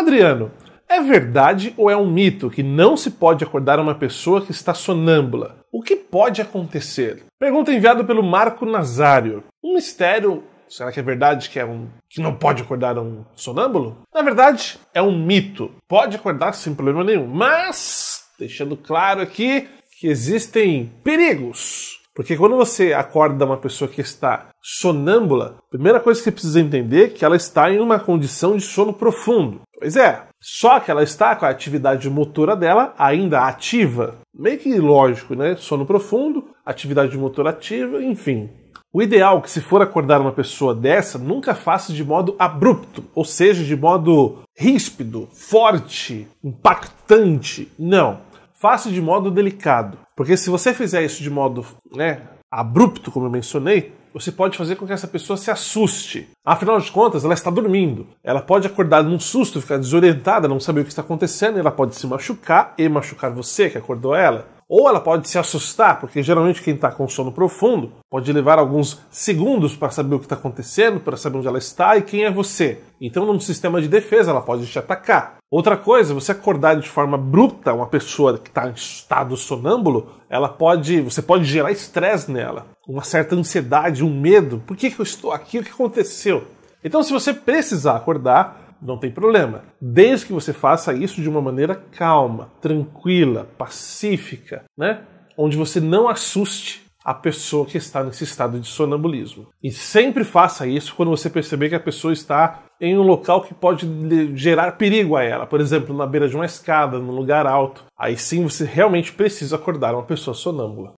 Adriano, é verdade ou é um mito que não se pode acordar uma pessoa que está sonâmbula? O que pode acontecer? Pergunta enviada pelo Marco Nazário. Um mistério. Será que é verdade que é um que não pode acordar um sonâmbulo? Na verdade, é um mito. Pode acordar sem problema nenhum, mas deixando claro aqui que existem perigos. Porque quando você acorda uma pessoa que está sonâmbula, a primeira coisa que precisa entender é que ela está em uma condição de sono profundo. Pois é, só que ela está com a atividade motora dela ainda ativa. Meio que lógico, né? Sono profundo, atividade motora ativa, enfim. O ideal é que se for acordar uma pessoa dessa, nunca faça de modo abrupto, ou seja, de modo ríspido, forte, impactante. Não. Faça de modo delicado. Porque se você fizer isso de modo né, abrupto, como eu mencionei, você pode fazer com que essa pessoa se assuste. Afinal de contas, ela está dormindo. Ela pode acordar num susto, ficar desorientada, não saber o que está acontecendo, ela pode se machucar e machucar você que acordou ela. Ou ela pode se assustar, porque geralmente quem está com sono profundo pode levar alguns segundos para saber o que está acontecendo, para saber onde ela está e quem é você. Então, num sistema de defesa, ela pode te atacar. Outra coisa, você acordar de forma bruta uma pessoa que está em estado sonâmbulo, ela pode, você pode gerar estresse nela, uma certa ansiedade, um medo. Por que, que eu estou aqui? O que aconteceu? Então, se você precisar acordar, não tem problema. Desde que você faça isso de uma maneira calma, tranquila, pacífica, né? Onde você não assuste a pessoa que está nesse estado de sonambulismo. E sempre faça isso quando você perceber que a pessoa está em um local que pode gerar perigo a ela, por exemplo, na beira de uma escada, num lugar alto. Aí sim você realmente precisa acordar uma pessoa sonâmbula.